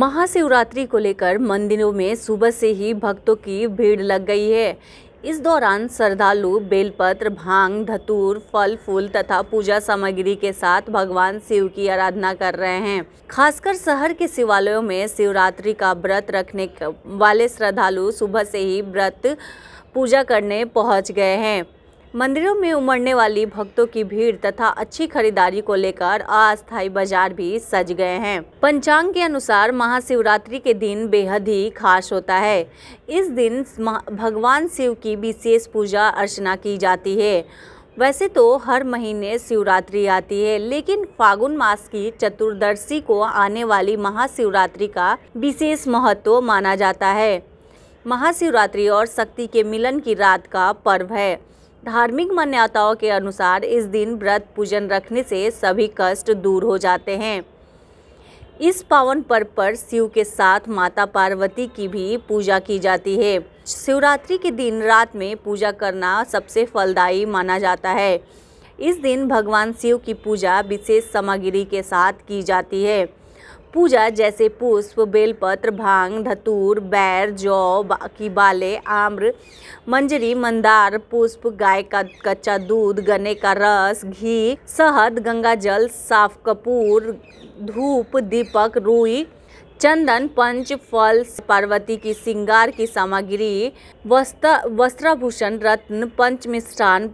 महाशिवरात्रि को लेकर मंदिरों में सुबह से ही भक्तों की भीड़ लग गई है इस दौरान श्रद्धालु बेलपत्र भांग धतूर फल फूल तथा पूजा सामग्री के साथ भगवान शिव की आराधना कर रहे हैं खासकर शहर के शिवालयों में शिवरात्रि का व्रत रखने वाले श्रद्धालु सुबह से ही व्रत पूजा करने पहुंच गए हैं मंदिरों में उमड़ने वाली भक्तों की भीड़ तथा अच्छी खरीदारी को लेकर अस्थायी बाजार भी सज गए हैं पंचांग के अनुसार महाशिवरात्रि के दिन बेहद ही खास होता है इस दिन भगवान शिव की विशेष पूजा अर्चना की जाती है वैसे तो हर महीने शिवरात्रि आती है लेकिन फागुन मास की चतुर्दशी को आने वाली महाशिवरात्रि का विशेष महत्व माना जाता है महाशिवरात्रि और शक्ति के मिलन की रात का पर्व है धार्मिक मान्यताओं के अनुसार इस दिन व्रत पूजन रखने से सभी कष्ट दूर हो जाते हैं इस पावन पर्व पर शिव के साथ माता पार्वती की भी पूजा की जाती है शिवरात्रि के दिन रात में पूजा करना सबसे फलदायी माना जाता है इस दिन भगवान शिव की पूजा विशेष सामग्री के साथ की जाती है पूजा जैसे पुष्प बेलपत्र भांग धतूर बैर जौ की बाले आम्र मंजरी मंदार पुष्प गाय का कच्चा दूध गन्ने का रस घी शहद गंगा जल साफ कपूर धूप दीपक रुई चंदन पंच फल पार्वती की श्रृंगार की सामग्री वस्त्र वस्त्राभूषण रत्न पंच मिष्ठान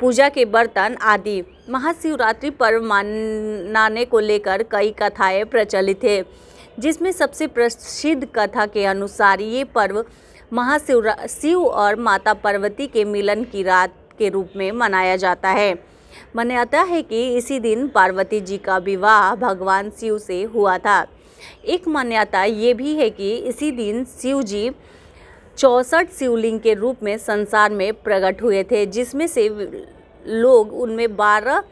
पूजा के बर्तन आदि महाशिवरात्रि पर्व मनाने को लेकर कई कथाएं प्रचलित है जिसमें सबसे प्रसिद्ध कथा के अनुसार ये पर्व महाशिवरा शिव और माता पार्वती के मिलन की रात के रूप में मनाया जाता है मान्यता है कि इसी दिन पार्वती जी का विवाह भगवान शिव से हुआ था एक मान्यता ये भी है कि इसी दिन शिव जी चौंसठ शिवलिंग के रूप में संसार में प्रकट हुए थे जिसमें से लोग उनमें बारह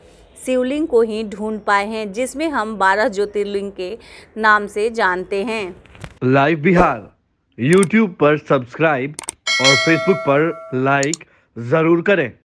शिवलिंग को ही ढूंढ पाए हैं जिसमें हम बारह ज्योतिर्लिंग के नाम से जानते हैं लाइव बिहार यूट्यूब पर सब्सक्राइब और फेसबुक पर लाइक ज़रूर करें